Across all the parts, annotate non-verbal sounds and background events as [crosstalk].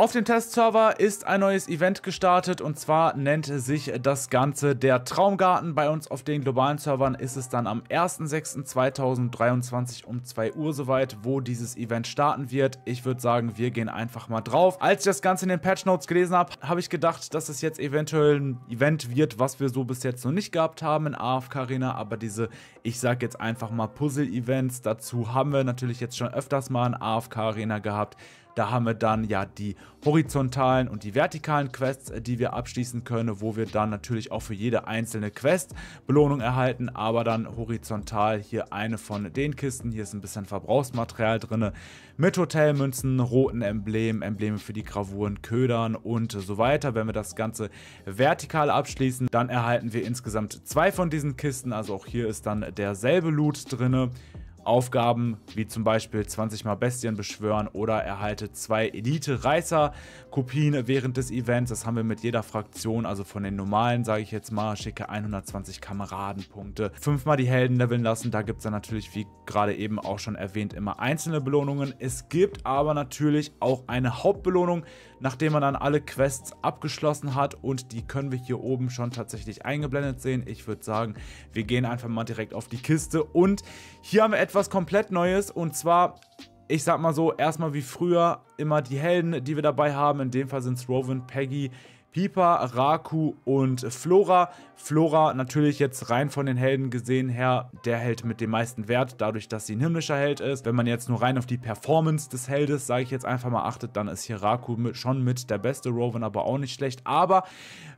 Auf dem Testserver ist ein neues Event gestartet und zwar nennt sich das Ganze der Traumgarten. Bei uns auf den globalen Servern ist es dann am 1.6.2023 um 2 Uhr soweit, wo dieses Event starten wird. Ich würde sagen, wir gehen einfach mal drauf. Als ich das Ganze in den Patch Notes gelesen habe, habe ich gedacht, dass es jetzt eventuell ein Event wird, was wir so bis jetzt noch nicht gehabt haben in AFK Arena, aber diese, ich sage jetzt einfach mal Puzzle-Events, dazu haben wir natürlich jetzt schon öfters mal in AFK Arena gehabt. Da haben wir dann ja die horizontalen und die vertikalen Quests, äh, die wir abschließen können, wo wir dann natürlich auch für jede einzelne Quest Belohnung erhalten, aber dann horizontal hier eine von den Kisten. Hier ist ein bisschen Verbrauchsmaterial drin mit Hotelmünzen, roten Emblemen, Embleme für die Gravuren, Ködern und so weiter. Wenn wir das Ganze vertikal abschließen, dann erhalten wir insgesamt zwei von diesen Kisten. Also auch hier ist dann derselbe Loot drin. Aufgaben wie zum Beispiel 20 mal Bestien beschwören oder erhalte zwei Elite-Reißer-Kopien während des Events. Das haben wir mit jeder Fraktion, also von den normalen, sage ich jetzt mal, schicke 120 Kameradenpunkte. Fünfmal die Helden leveln lassen, da gibt es dann natürlich, wie gerade eben auch schon erwähnt, immer einzelne Belohnungen. Es gibt aber natürlich auch eine Hauptbelohnung, nachdem man dann alle Quests abgeschlossen hat und die können wir hier oben schon tatsächlich eingeblendet sehen. Ich würde sagen, wir gehen einfach mal direkt auf die Kiste und hier haben wir etwas was komplett Neues und zwar, ich sag mal so, erstmal wie früher immer die Helden, die wir dabei haben. In dem Fall sind es Rowan, Peggy, Pipa, Raku und Flora. Flora natürlich jetzt rein von den Helden gesehen her, der hält mit dem meisten Wert, dadurch, dass sie ein himmlischer Held ist. Wenn man jetzt nur rein auf die Performance des Heldes, sage ich jetzt einfach mal, achtet, dann ist hier Raku mit, schon mit der beste Rowan, aber auch nicht schlecht. Aber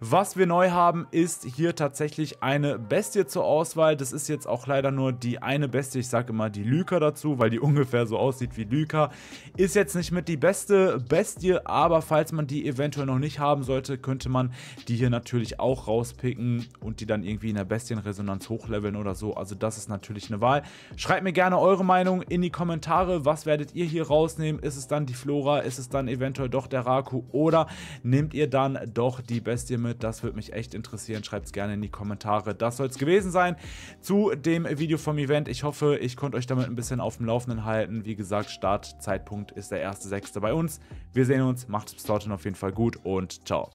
was wir neu haben, ist hier tatsächlich eine Bestie zur Auswahl. Das ist jetzt auch leider nur die eine Bestie, ich sage immer die Lyka dazu, weil die [laughs] ungefähr so aussieht wie Lyka. Ist jetzt nicht mit die beste Bestie, aber falls man die eventuell noch nicht haben sollte, könnte man die hier natürlich auch rauspicken und die dann irgendwie in der Bestienresonanz hochleveln oder so. Also das ist natürlich eine Wahl. Schreibt mir gerne eure Meinung in die Kommentare. Was werdet ihr hier rausnehmen? Ist es dann die Flora? Ist es dann eventuell doch der Raku? Oder nehmt ihr dann doch die Bestie mit? Das würde mich echt interessieren. Schreibt es gerne in die Kommentare. Das soll es gewesen sein zu dem Video vom Event. Ich hoffe, ich konnte euch damit ein bisschen auf dem Laufenden halten. Wie gesagt, Startzeitpunkt ist der 1.6. bei uns. Wir sehen uns. Macht es bis dorthin auf jeden Fall gut und ciao.